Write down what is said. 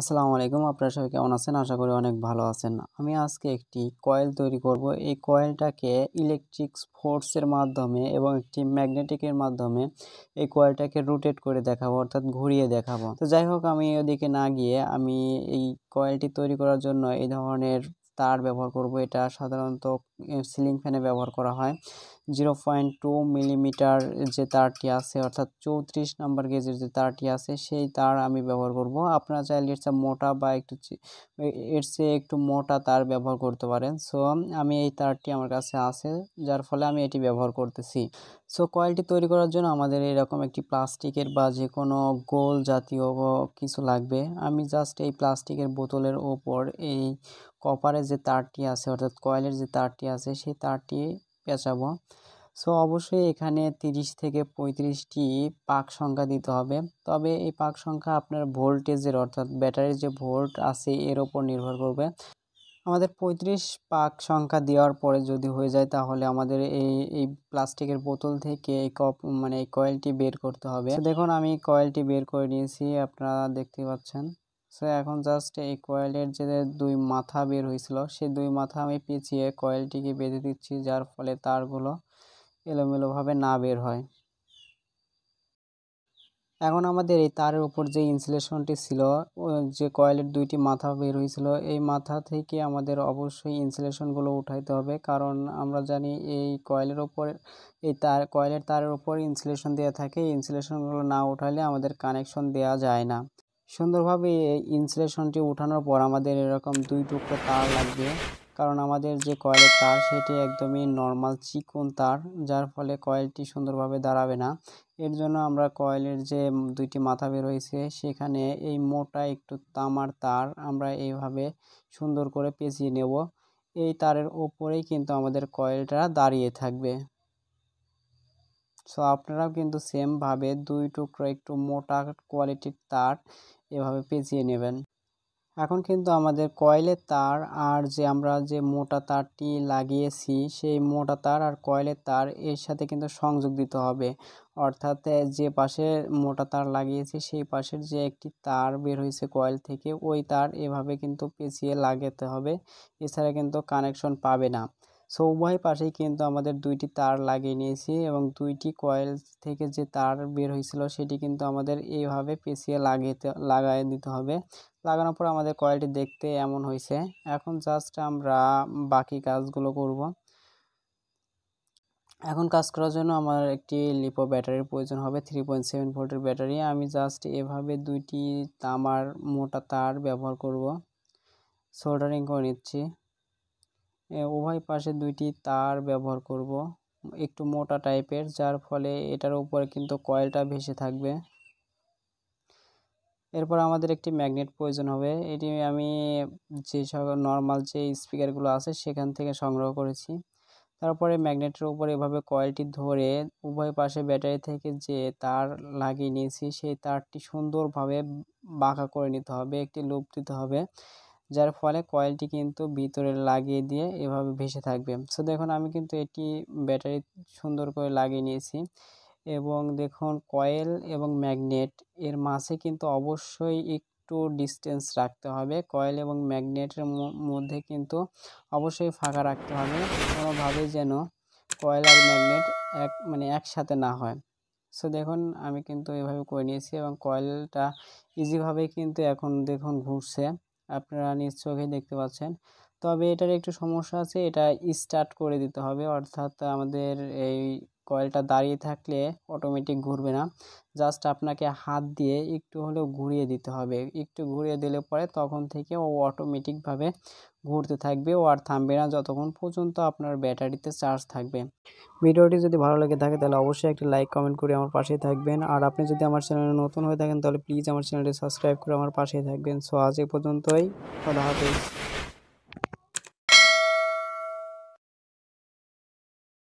আসসালামু আলাইকুম আপনারা সবাই কেমন আছেন আশা করি অনেক ভালো আছেন আমি আজকে একটি কয়েল তৈরি করব এই কয়েলটাকে ইলেকট্রিক ফোর্সের মাধ্যমে এবং একটি ম্যাগনেটিকের মাধ্যমে এই কয়েলটাকে রোটেট করে দেখাবো অর্থাৎ ঘুরিয়ে দেখাবো তো যাই হোক আমি ওদিকে না গিয়ে আমি এই কয়েলটি তৈরি করার জন্য এই ধরনের তার ব্যবহার করব এটা সাধারণত সিলিং ফ্যানে ব্যবহার করা হয় জিরো পয়েন্ট টু মিলিমিটার যে তারটি আছে অর্থাৎ চৌত্রিশ নাম্বার গেজের যে তারটি আছে সেই তার আমি ব্যবহার করব আপনারা চাইলে এর চেয়ে মোটা বা একটু এর চেয়ে একটু মোটা তার ব্যবহার করতে পারেন সো আমি এই তারটি আমার কাছে আছে যার ফলে আমি এটি ব্যবহার করতেছি সো কয়েলটি তৈরি করার জন্য আমাদের এরকম একটি প্লাস্টিকের বা যে কোনো গোল জাতীয় কিছু লাগবে আমি জাস্ট এই প্লাস্টিকের বোতলের ওপর এই কপারের যে তারটি আছে অর্থাৎ কয়েলের যে তারটি আছে সেই তারটি পেঁচাবো সো অবশ্যই এখানে তিরিশ থেকে পঁয়ত্রিশটি পাক সংখ্যা দিতে হবে তবে এই পাক সংখ্যা আপনার ভোল্টেজের অর্থাৎ ব্যাটারির যে ভোল্ট আছে এর ওপর নির্ভর করবে আমাদের পঁয়ত্রিশ পাক সংখ্যা দেওয়ার পরে যদি হয়ে যায় তাহলে আমাদের এই এই প্লাস্টিকের বোতল থেকে এই কপ মানে এই কয়েলটি বের করতে হবে দেখুন আমি কয়েলটি বের করে নিয়েছি আপনারা দেখতে পাচ্ছেন সো এখন জাস্ট এই কয়েলের যে দুই মাথা বের হয়েছিল সেই দুই মাথা আমি পেঁচিয়ে কয়েলটিকে বেঁধে দিচ্ছি যার ফলে তারগুলো এলোমেলোভাবে না বের হয় এখন আমাদের এই তারের উপর যে ইনসুলেশনটি ছিল যে কয়েলের দুইটি মাথা বের হয়েছিল এই মাথা থেকে আমাদের অবশ্যই ইনসুলেশনগুলো উঠাইতে হবে কারণ আমরা জানি এই কয়েলের ওপর এই তার কয়েলের তারের ওপর ইনসুলেশন দেওয়া থাকে ইনসুলেশনগুলো না উঠালে আমাদের কানেকশন দেওয়া যায় না সুন্দরভাবে ইনসুলেশনটি ওঠানোর পর আমাদের এরকম দুই টুকরো তার লাগবে কারণ আমাদের যে কয়েলের তার সেটি একদমই নর্মাল চিকন তার যার ফলে কয়েলটি সুন্দরভাবে দাঁড়াবে না এর জন্য আমরা কয়েলের যে দুইটি মাথা বেরোয়েছে সেখানে এই মোটা একটু তামার তার আমরা এইভাবে সুন্দর করে পেঁচিয়ে নেব এই তারের ওপরেই কিন্তু আমাদের কয়েলটা দাঁড়িয়ে থাকবে সো আপনারাও কিন্তু সেমভাবে দুই টুকরো একটু মোটা কোয়ালিটির তার এভাবে পেঁচিয়ে নেবেন এখন কিন্তু আমাদের কয়েলের তার আর যে আমরা যে মোটা তারটি লাগিয়েছি সেই মোটা তার আর কয়েলের তার এর সাথে কিন্তু সংযোগ দিতে হবে অর্থাৎ যে পাশে মোটা তার লাগিয়েছি সেই পাশের যে একটি তার বের হয়েছে কয়েল থেকে ওই তার এভাবে কিন্তু পেঁচিয়ে লাগাতে হবে এছাড়া কিন্তু কানেকশন পাবে না সো পাশেই কিন্তু আমাদের দুইটি তার লাগিয়ে নিয়েছি এবং দুইটি কয়েল থেকে যে তার বের হয়েছিল সেটি কিন্তু আমাদের এইভাবে পেঁচিয়ে লাগিয়ে লাগাই দিতে হবে লাগানোর পর আমাদের কয়েলটি দেখতে এমন হয়েছে এখন জাস্ট আমরা বাকি কাজগুলো করব এখন কাজ করার জন্য আমার একটি লিপো ব্যাটারির প্রয়োজন হবে থ্রি পয়েন্ট সেভেন ভোল্টের ব্যাটারি আমি জাস্ট এভাবে দুইটি তামার মোটা তার ব্যবহার করব সোল্ডারিং করে নিচ্ছি উভয় পাশে দুইটি তার ব্যবহার করব একটু মোটা টাইপের যার ফলে এটার উপরে কিন্তু কয়েলটা ভেসে থাকবে এরপর আমাদের একটি ম্যাগনেট প্রয়োজন হবে এটি আমি যে নর্মাল যে স্পিকারগুলো আছে সেখান থেকে সংগ্রহ করেছি তারপরে ম্যাগনেটের উপরে এভাবে কয়েলটি ধরে উভয় পাশে ব্যাটারি থেকে যে তার লাগিয়ে নিয়েছি সেই তারটি সুন্দরভাবে বাঁকা করে নিতে হবে একটি লুপ দিতে হবে যার ফলে কয়েলটি কিন্তু ভিতরে লাগিয়ে দিয়ে এভাবে ভেসে থাকবে সো দেখুন আমি কিন্তু এটি ব্যাটারি সুন্দর করে লাগিয়ে নিয়েছি এবং দেখুন কয়েল এবং ম্যাগনেট এর মাঝে কিন্তু অবশ্যই একটু ডিস্টেন্স রাখতে হবে কয়েল এবং ম্যাগনেটের মধ্যে কিন্তু অবশ্যই ফাঁকা রাখতে হবে কোনোভাবে যেন কয়েল আর ম্যাগনেট এক মানে একসাথে না হয় সো দেখুন আমি কিন্তু এভাবে করে নিয়েছি এবং কয়েলটা ইজিভাবে কিন্তু এখন দেখুন ঘুরছে আপনারা নিজ চোখে দেখতে পাচ্ছেন তবে এটার একটু সমস্যা আছে এটা স্টার্ট করে দিতে হবে অর্থাৎ আমাদের এই কয়েলটা দাঁড়িয়ে থাকলে অটোমেটিক ঘুরবে না জাস্ট আপনাকে হাত দিয়ে একটু হলেও ঘুরিয়ে দিতে হবে একটু ঘুরিয়ে দিলে পরে তখন থেকে ও অটোমেটিকভাবে ঘুরতে থাকবে ও আর থামবে না যতক্ষণ পর্যন্ত আপনার ব্যাটারিতে চার্জ থাকবে ভিডিওটি যদি ভালো লেগে থাকে তাহলে অবশ্যই একটা লাইক কমেন্ট করে আমার পাশে থাকবেন আর আপনি যদি আমার চ্যানেলে নতুন হয়ে থাকেন তাহলে প্লিজ আমার চ্যানেলটি সাবস্ক্রাইব করে আমার পাশে থাকবেন সো আজ এ পর্যন্তই ভালো হাফেজ